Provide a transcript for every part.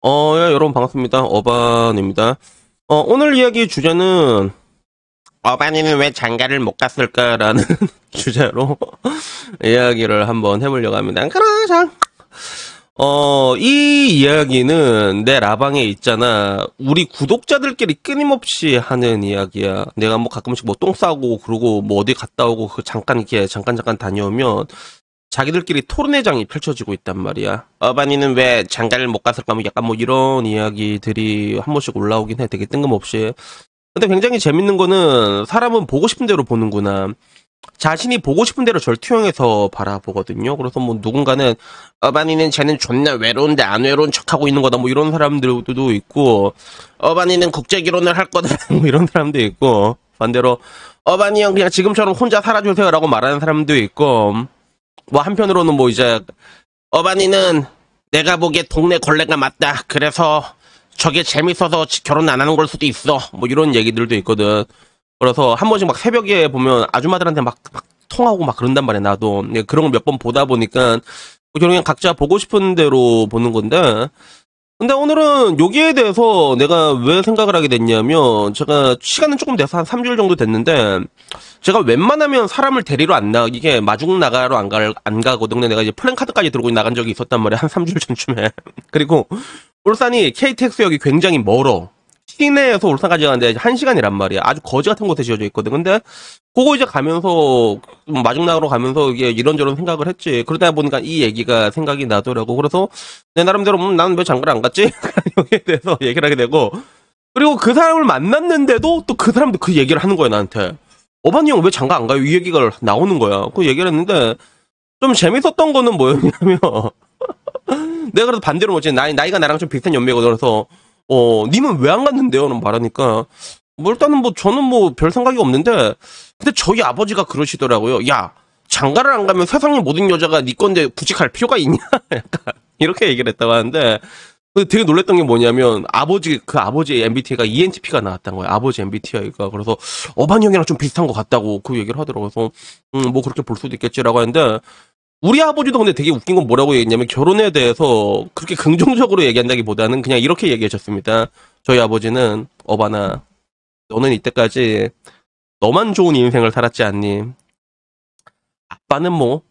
어, 예, 여러분 반갑습니다. 어반입니다. 어, 오늘 이야기 주제는 어반이는 왜 장가를 못 갔을까라는 주제로 이야기를 한번 해보려고 합니다. 그러자. 어, 이 이야기는 내 라방에 있잖아. 우리 구독자들끼리 끊임없이 하는 이야기야. 내가 뭐 가끔씩 뭐 똥 싸고 그러고 뭐 어디 갔다 오고 그 잠깐 이렇게 잠깐 잠깐 다녀오면 자기들끼리 토론회장이 펼쳐지고 있단 말이야. 어반이는 왜 장가를 못 갔을까 뭐 약간 뭐 이런 이야기들이 한 번씩 올라오긴 해. 되게 뜬금없이. 근데 굉장히 재밌는 거는 사람은 보고 싶은 대로 보는구나. 자신이 보고 싶은 대로 절투형에서 바라보거든요. 그래서 뭐 누군가는 어반이는 쟤는 존나 외로운데 안 외로운 척하고 있는 거다 뭐 이런 사람들도 있고 어반이는 국제 결혼을 할 거다 뭐 이런 사람도 있고 반대로 어반이 형 그냥 지금처럼 혼자 살아주세요라고 말하는 사람도 있고 뭐 한편으로는 뭐 이제 어반이는 내가 보기에 동네 걸레가 맞다 그래서 저게 재밌어서 결혼 안 하는 걸 수도 있어 뭐 이런 얘기들도 있거든. 그래서 한 번씩 막 새벽에 보면 아줌마들한테 막, 막 통하고 막 그런단 말이야 나도 그런 걸 몇 번 보다 보니까 결국엔 각자 보고 싶은 대로 보는 건데 근데 오늘은 여기에 대해서 내가 왜 생각을 하게 됐냐면 제가 시간은 조금 돼서 한 3주일 정도 됐는데 제가 웬만하면 사람을 데리러 안 나, 이게 마중 나가러 안, 가, 안 가거든요. 내가 이제 플랜카드까지 들고 나간 적이 있었단 말이야. 한 3주일 전쯤에. 그리고 울산이 KTX역이 굉장히 멀어. 시내에서 울산까지 가는데 한 시간이란 말이야. 아주 거지 같은 곳에 지어져 있거든. 근데 그거 이제 가면서 마중나으로 가면서 이게 이런저런 생각을 했지. 그러다 보니까 이 얘기가 생각이 나더라고. 그래서 내 나름대로 음, 나는 왜 장가를 안 갔지? 여기에 대해서 얘기를 하게 되고 그리고 그 사람을 만났는데도 또 그 사람도 그 얘기를 하는 거야 나한테. 어반이 형 왜 장가 안 가요? 이 얘기가 나오는 거야. 그 얘기를 했는데 좀 재밌었던 거는 뭐였냐면 내가 그래서 반대로 뭐지 나이 나이가 나랑 좀 비슷한 연배거든. 그래서 어, 님은 왜 안 갔는데요? 는 말하니까, 뭐, 일단은 뭐, 저는 뭐, 별 생각이 없는데, 근데 저희 아버지가 그러시더라고요. 야, 장가를 안 가면 세상의 모든 여자가 네 건데 부직할 필요가 있냐? 약간, 이렇게 얘기를 했다고 하는데, 되게 놀랬던 게 뭐냐면, 아버지, 그 아버지의 MBTI가 ENTP가 나왔던 거예요. 아버지 MBTI가. 그래서, 어반 형이랑 좀 비슷한 것 같다고 그 얘기를 하더라고요. 그래서, 음, 뭐, 그렇게 볼 수도 있겠지라고 하는데, 우리 아버지도 근데 되게 웃긴 건 뭐라고 얘기했냐면 결혼에 대해서 그렇게 긍정적으로 얘기한다기보다는 그냥 이렇게 얘기하셨습니다. 저희 아버지는 어바나 너는 이때까지 너만 좋은 인생을 살았지 않니? 아빠는 뭐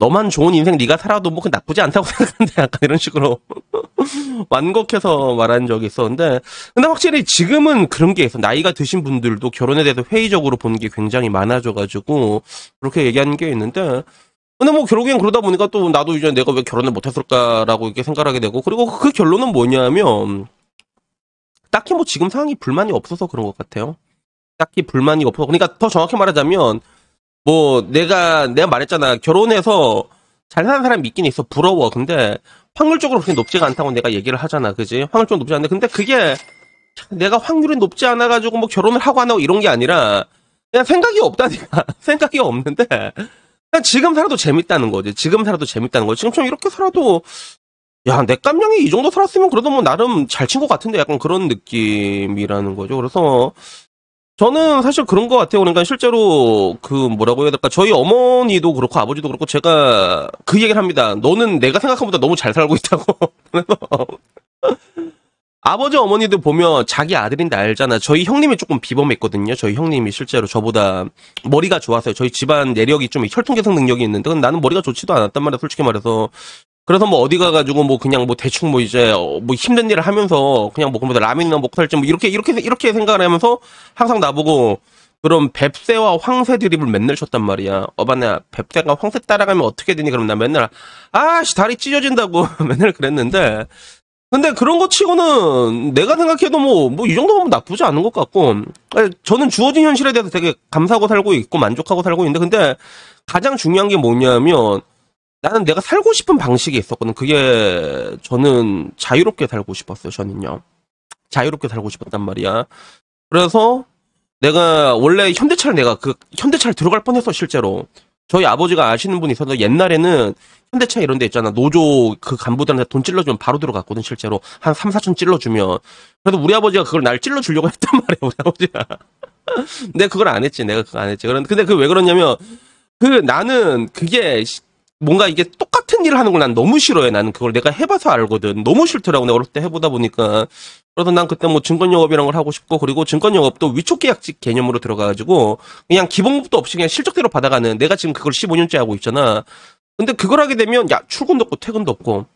너만 좋은 인생 네가 살아도 뭐그 나쁘지 않다고 생각하는데 약간 이런 식으로 완곡해서 말한 적이 있었는데 근데 확실히 지금은 그런 게 있어 나이가 드신 분들도 결혼에 대해서 회의적으로 보는 게 굉장히 많아져가지고 그렇게 얘기하는 게 있는데 근데 뭐 결국엔 그러다 보니까 또 나도 이제 내가 왜 결혼을 못했을까라고 이렇게 생각하게 되고 그리고 그, 그 결론은 뭐냐면 딱히 뭐 지금 상황이 불만이 없어서 그런 것 같아요. 딱히 불만이 없어서 그러니까 더 정확히 말하자면 뭐 내가 내가 말했잖아 결혼해서 잘 사는 사람이 있긴 있어 부러워 근데 확률적으로 그렇게 높지가 않다고 내가 얘기를 하잖아 그지 확률적으로 높지 않은데 근데 그게 내가 확률이 높지 않아 가지고 뭐 결혼을 하고 안 하고 이런 게 아니라 그냥 생각이 없다니까 생각이 없는데 그러니까 지금 살아도 재밌다는 거지. 지금 살아도 재밌다는 거지. 지금처럼 이렇게 살아도 야, 내 깜냥이 이 정도 살았으면 그래도 뭐 나름 잘 친 것 같은데 약간 그런 느낌이라는 거죠. 그래서 저는 사실 그런 것 같아요. 그러니까 실제로 그 뭐라고 해야 될까? 저희 어머니도 그렇고 아버지도 그렇고 제가 그 얘기를 합니다. 너는 내가 생각한 보다 너무 잘 살고 있다고. 그래서 아버지 어머니도 보면 자기 아들인데 알잖아. 저희 형님이 조금 비범했거든요. 저희 형님이 실제로 저보다 머리가 좋았어요. 저희 집안 내력이 좀 혈통계승 능력이 있는데 나는 머리가 좋지도 않았단 말이야. 솔직히 말해서. 그래서 뭐 어디 가가지고 뭐 그냥 뭐 대충 뭐 이제 어, 뭐 힘든 일을 하면서 그냥 뭐 그러면 라면이나 먹고 살지 뭐 이렇게 이렇게 이렇게 생각을 하면서 항상 나보고 그럼 뱁새와 황새 드립을 맨날 쳤단 말이야. 어반야 뱁새가 황새 따라가면 어떻게 되니? 그럼 나 맨날 아씨 다리 찢어진다고 맨날 그랬는데 근데 그런 거 치고는 내가 생각해도 뭐, 뭐, 이 정도면 뭐 나쁘지 않은 것 같고, 예, 저는 주어진 현실에 대해서 되게 감사하고 살고 있고, 만족하고 살고 있는데, 근데 가장 중요한 게 뭐냐면, 나는 내가 살고 싶은 방식이 있었거든. 그게 저는 자유롭게 살고 싶었어요, 저는요. 자유롭게 살고 싶었단 말이야. 그래서 내가 원래 현대차를 내가 그 현대차를 들어갈 뻔했어, 실제로. 저희 아버지가 아시는 분이 있어서 옛날에는 현대차 이런 데 있잖아. 노조 그 간부들한테 돈 찔러주면 바로 들어갔거든, 실제로. 한 3, 4천 찔러주면. 그래도 우리 아버지가 그걸 날 찔러주려고 했단 말이야, 우리 아버지가. 근데 그걸 안 했지. 내가 그거 안 했지. 그런, 근데 그 왜 그러냐면, 그 나는 그게 뭔가 이게 똑같은 일을 하는 걸 난 너무 싫어해. 나는 그걸 내가 해봐서 알거든. 너무 싫더라고. 내가 어릴 때 해보다 보니까. 그래서 난 그때 뭐 증권영업이란 걸 하고 싶고, 그리고 증권영업도 위촉계약직 개념으로 들어가가지고, 그냥 기본급도 없이 그냥 실적대로 받아가는, 내가 지금 그걸 15년째 하고 있잖아. 근데 그걸 하게 되면, 야, 출근도 없고 퇴근도 없고.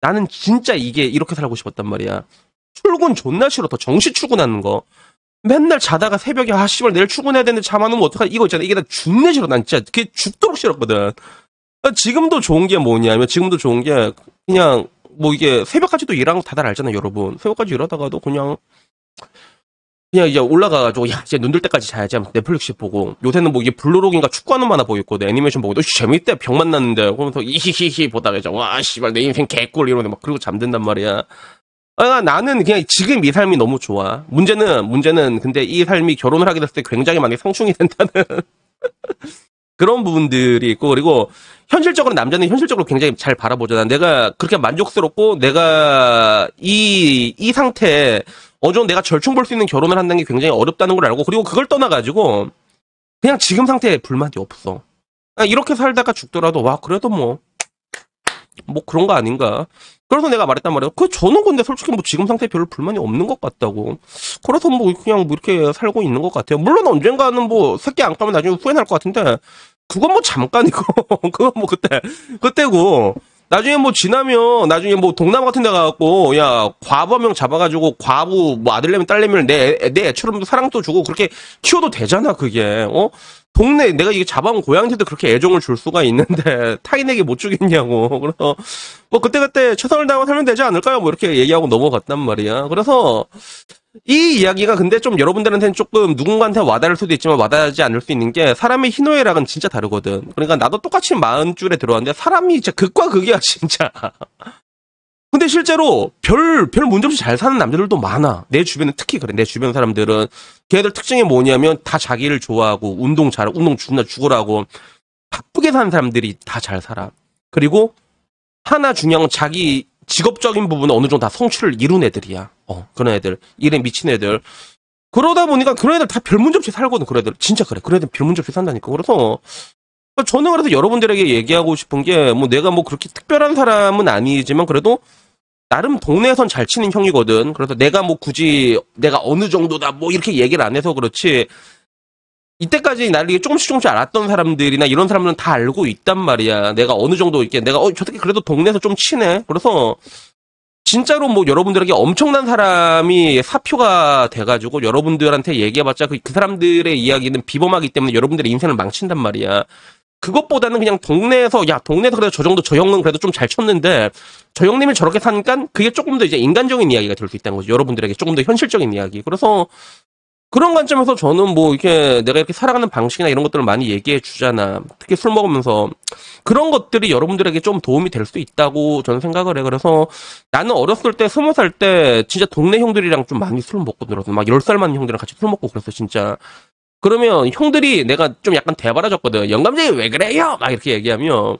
나는 진짜 이게 이렇게 살고 싶었단 말이야. 출근 존나 싫어. 더 정시 출근하는 거. 맨날 자다가 새벽에 아 씨발 내일 출근해야 되는데 잠 안 오면 어떡하 이거 있잖아 이게 나 죽내 싫어 난 진짜 그게 죽도록 싫었거든 지금도 좋은 게 뭐냐면 지금도 좋은 게 그냥 뭐 이게 새벽까지도 일하는 거 다들 알잖아요, 여러분. 새벽까지 일하다가도 그냥 그냥 이제 올라가가지고 야 이제 눈들 때까지 자야지 하면 넷플릭스 보고 요새는 뭐 이게 블루록인가 축구하는 만화 보고 있고 애니메이션 보고 도 재밌대 병 만났는데 그러면서 이히히히 보다가 이제 와 씨발 내 인생 개꿀 이러는데 막 그러고 잠든단 말이야 아, 나는 그냥 지금 이 삶이 너무 좋아 문제는 문제는 근데 이 삶이 결혼을 하게 됐을 때 굉장히 많이 상충이 된다는 그런 부분들이 있고 그리고 현실적으로 남자는 현실적으로 굉장히 잘 바라보잖아. 내가 그렇게 만족스럽고 내가 이, 이 상태에 어느 정도 내가 절충 볼 수 있는 결혼을 한다는 게 굉장히 어렵다는 걸 알고 그리고 그걸 떠나가지고 그냥 지금 상태에 불만이 없어. 아, 이렇게 살다가 죽더라도 와 그래도 뭐뭐 뭐 그런 거 아닌가. 그래서 내가 말했단 말이야. 그 저는 근데 솔직히 뭐 지금 상태에 별로 불만이 없는 것 같다고. 그래서 뭐 그냥 뭐 이렇게 살고 있는 것 같아요. 물론 언젠가는 뭐 새끼 안 까면 나중에 후회 날 것 같은데 그건 뭐 잠깐이고 그건 뭐 그때 그때고 나중에 뭐 지나면 나중에 뭐 동남 아 같은 데 가갖고 야 과부명 잡아가지고 과부 뭐 아들내미 딸내미를 내, 내 애처럼 사랑도 주고 그렇게 키워도 되잖아 그게 어 동네 내가 이게 잡아온 고양이한테도 그렇게 애정을 줄 수가 있는데 타인에게 못 주겠냐고 그래서 뭐 그때그때 최선을 다하고 살면 되지 않을까요 뭐 이렇게 얘기하고 넘어갔단 말이야 그래서 이 이야기가 근데 좀 여러분들한테는 조금 누군가한테 와닿을 수도 있지만 와닿지 않을 수 있는 게 사람의 희노애락은 진짜 다르거든. 그러니까 나도 똑같이 마흔 줄에 들어왔는데 사람이 진짜 극과 극이야 진짜. 근데 실제로 별, 별 문제 없이 잘 사는 남자들도 많아. 내 주변은 특히 그래. 내 주변 사람들은. 걔들 특징이 뭐냐면 다 자기를 좋아하고, 운동 잘, 운동 죽나 죽으라고. 바쁘게 사는 사람들이 다 잘 살아. 그리고 하나 중요한 건 자기 직업적인 부분은 어느 정도 다 성취를 이룬 애들이야. 어, 그런 애들. 일에 미친 애들. 그러다 보니까 그런 애들 다별 문제 없이 살거든, 그런 애들. 진짜 그래. 그런 애들 별 문제 없이 산다니까. 그래서, 저는 그래서 여러분들에게 얘기하고 싶은 게, 뭐 내가 뭐 그렇게 특별한 사람은 아니지만, 그래도, 나름 동네에선 잘 치는 형이거든. 그래서 내가 뭐 굳이 내가 어느 정도다 뭐 이렇게 얘기를 안 해서 그렇지. 이때까지 날리게 조금씩 조금씩 알았던 사람들이나 이런 사람들은 다 알고 있단 말이야. 내가 어느 정도 있게 내가 어, 저 새끼 그래도 동네에서 좀 친해. 그래서 진짜로 뭐 여러분들에게 엄청난 사람이 사표가 돼가지고 여러분들한테 얘기해봤자 그, 그 사람들의 이야기는 비범하기 때문에 여러분들의 인생을 망친단 말이야. 그것보다는 그냥 동네에서 야 동네에서 그래도 저 정도 저 형은 그래도 좀 잘 쳤는데 저 형님이 저렇게 사니까 그게 조금 더 이제 인간적인 이야기가 될 수 있다는 거죠 여러분들에게 조금 더 현실적인 이야기 그래서 그런 관점에서 저는 뭐 이게 렇 내가 이렇게 살아가는 방식이나 이런 것들을 많이 얘기해 주잖아. 특히 술 먹으면서 그런 것들이 여러분들에게 좀 도움이 될 수 있다고 저는 생각을 해. 그래서 나는 어렸을 때 스무 살 때 진짜 동네 형들이랑 좀 많이 술 먹고 놀어서막 열 살 많은 형들이랑 같이 술 먹고 그랬어 진짜. 그러면 형들이 내가 좀 약간 대바라졌거든. 영감쟁이 왜 그래요? 막 이렇게 얘기하면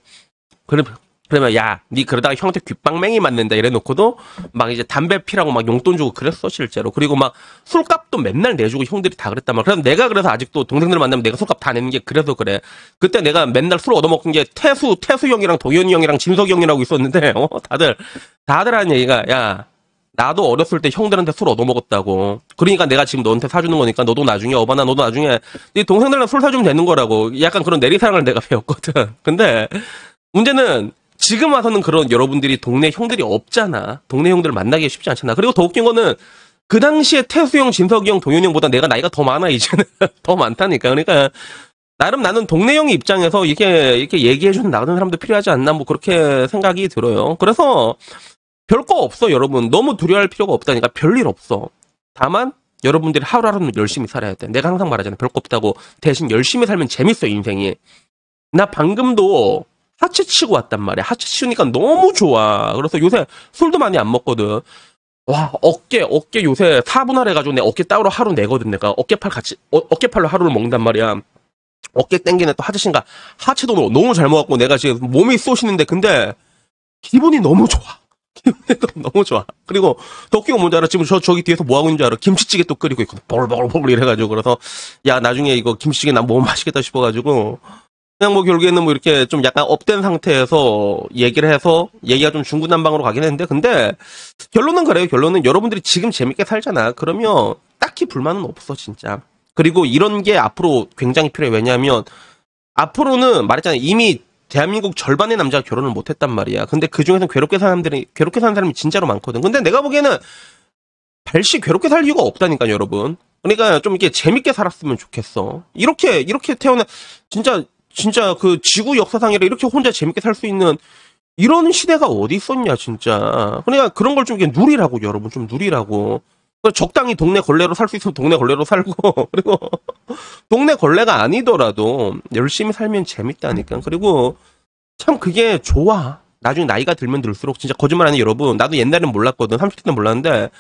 그래 그러면 야, 니 그러다가 형한테 귓방맹이 맞는다 이래 놓고도 막 이제 담배 피라고 막 용돈 주고 그랬어 실제로. 그리고 막 술값도 맨날 내주고 형들이 다 그랬단 말이야. 그래서 내가 그래서 아직도 동생들 만나면 내가 술값 다 내는 게 그래서 그래. 그때 내가 맨날 술 얻어먹은 게 태수 태수 형이랑 동현이 형이랑 진석이 형이라고 있었는데 어 다들 다들 하는 얘기가 야 나도 어렸을 때 형들한테 술 얻어먹었다고. 그러니까 내가 지금 너한테 사주는 거니까 너도 나중에 어바나 너도 나중에 네 동생들랑 술 사주면 되는 거라고. 약간 그런 내리사랑을 내가 배웠거든. 근데 문제는 지금 와서는 그런 여러분들이 동네 형들이 없잖아. 동네 형들 을 만나기 쉽지 않잖아. 그리고 더 웃긴 거는 그 당시에 태수 형, 진석이 형, 동현이 형보다 내가 나이가 더 많아 이제는 더 많다니까. 그러니까 나름 나는 동네 형 입장에서 이렇게 이렇게 얘기해 주는 나가는 사람도 필요하지 않나 뭐 그렇게 생각이 들어요. 그래서 별 거 없어 여러분. 너무 두려워할 필요가 없다니까 별일 없어. 다만 여러분들이 하루하루 는 열심히 살아야 돼. 내가 항상 말하잖아. 별 거 없다고 대신 열심히 살면 재밌어 인생이. 나 방금도 하체 치고 왔단 말이야. 하체 치우니까 너무 좋아. 그래서 요새 술도 많이 안 먹거든. 와, 어깨, 어깨 요새 4분할 해가지고 내 어깨 따로 하루 내거든, 내가. 어깨팔 같이, 어, 어깨팔로 하루를 먹는단 말이야. 어깨 땡기네 또 하체신가. 하체도 너무 잘 먹었고 내가 지금 몸이 쏘시는데, 근데 기분이 너무 좋아. 기분이 너무 좋아. 그리고 더 웃긴 뭔지 알아? 지금 저, 저기 뒤에서 뭐 하고 있는 지 알아? 김치찌개 또 끓이고 있거든. 버글버글버글 이래가지고. 그래서, 야, 나중에 이거 김치찌개 나 먹으면 맛있겠다 싶어가지고. 그냥 뭐 결국에는 뭐 이렇게 좀 약간 업된 상태에서 얘기를 해서 얘기가 좀 중구난방으로 가긴 했는데 근데 결론은 그래요. 결론은 여러분들이 지금 재밌게 살잖아. 그러면 딱히 불만은 없어 진짜. 그리고 이런 게 앞으로 굉장히 필요해. 왜냐하면 앞으로는 말했잖아요. 이미 대한민국 절반의 남자가 결혼을 못했단 말이야. 근데 그 중에서 괴롭게 사는 사람들이 괴롭게 사는 사람이 진짜로 많거든. 근데 내가 보기에는 발씨 괴롭게 살 이유가 없다니까 여러분. 그러니까 좀 이렇게 재밌게 살았으면 좋겠어. 이렇게 이렇게 태어나 진짜 진짜 그 지구 역사상이라 이렇게 혼자 재밌게 살 수 있는 이런 시대가 어디 있었냐 진짜. 그러니까 그런 걸 좀 누리라고 여러분 좀 누리라고. 적당히 동네 걸레로 살 수 있으면 동네 걸레로 살고 그리고 동네 걸레가 아니더라도 열심히 살면 재밌다니까 그리고 참 그게 좋아 나중에 나이가 들면 들수록 진짜 거짓말 아니 여러분 나도 옛날엔 몰랐거든 30대 때 몰랐는데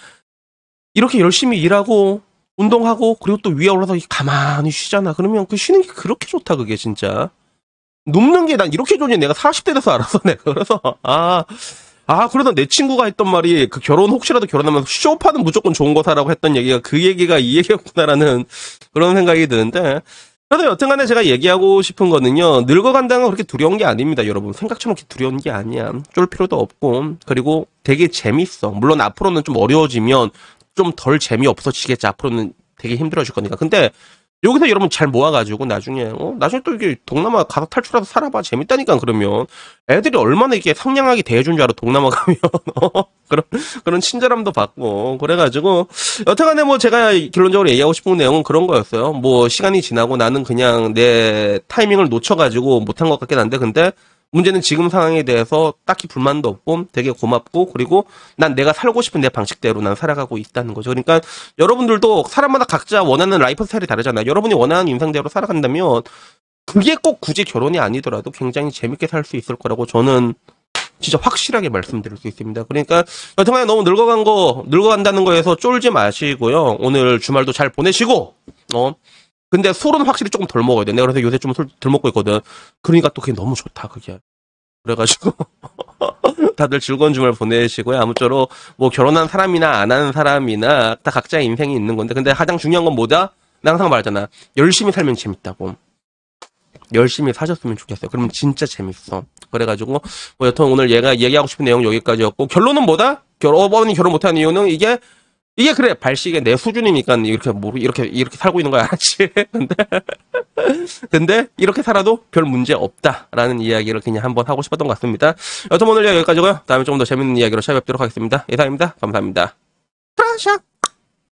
이렇게 열심히 일하고 운동하고 그리고 또 위에 올라서 가만히 쉬잖아. 그러면 그 쉬는 게 그렇게 좋다 그게 진짜. 눕는 게 난 이렇게 좋니 내가 40대 돼서 알았어 내가 그래서 아. 아, 그래서내 친구가 했던 말이 그 결혼 혹시라도 결혼하면 서 쇼파는 무조건 좋은 거사라고 했던 얘기가 그 얘기가 이 얘기였구나라는 그런 생각이 드는데 그래서 여튼간에 제가 얘기하고 싶은 거는요 늙어간다는 건 그렇게 두려운 게 아닙니다 여러분 생각처럼 그렇게 두려운 게 아니야 쫄 필요도 없고 그리고 되게 재밌어 물론 앞으로는 좀 어려워지면 좀덜 재미없어지겠지. 앞으로는 되게 힘들어질 거니까. 근데 여기서 여러분 잘 모아가지고 나중에 어? 나중에 또 이게 동남아 가서 탈출해서 살아봐 재밌다니까 그러면 애들이 얼마나 이게 상냥하게 대해준 줄 알아 동남아 가면 어? 그런 그런 친절함도 받고 그래가지고 여태간에 뭐 제가 결론적으로 얘기하고 싶은 내용은 그런 거였어요 뭐 시간이 지나고 나는 그냥 내 타이밍을 놓쳐가지고 못한 것 같긴 한데 근데 문제는 지금 상황에 대해서 딱히 불만도 없고 되게 고맙고 그리고 난 내가 살고 싶은 내 방식대로 난 살아가고 있다는 거죠. 그러니까 여러분들도 사람마다 각자 원하는 라이프 스타일이 다르잖아요. 여러분이 원하는 인상대로 살아간다면 그게 꼭 굳이 결혼이 아니더라도 굉장히 재밌게 살 수 있을 거라고 저는 진짜 확실하게 말씀드릴 수 있습니다. 그러니까 여튼간에 너무 늙어간 거 늙어간다는 거에서 쫄지 마시고요. 오늘 주말도 잘 보내시고 어 근데 술은 확실히 조금 덜 먹어야 돼. 내가 그래서 요새 좀 술 덜 먹고 있거든. 그러니까 또 그게 너무 좋다, 그게. 그래가지고 다들 즐거운 주말 보내시고요. 아무쪼록 뭐 결혼한 사람이나 안 한 사람이나 다 각자의 인생이 있는 건데 근데 가장 중요한 건 뭐다? 나 항상 말하잖아. 열심히 살면 재밌다고. 열심히 사셨으면 좋겠어요. 그러면 진짜 재밌어. 그래가지고 뭐 여튼 오늘 얘가 얘기하고 싶은 내용 여기까지였고 결론은 뭐다? 결혼 어머니 결혼 못한 이유는 이게 이게 그래 발식의 내 수준이니까 네 이렇게 모르 이렇게 이렇게 살고 있는 거야 알았지 근데 근데 이렇게 살아도 별 문제 없다라는 이야기를 그냥 한번 하고 싶었던 것 같습니다 여튼 오늘 여기까지고요 다음에 조금 더 재밌는 이야기로 찾아뵙도록 하겠습니다 예상입니다 감사합니다 프라샤.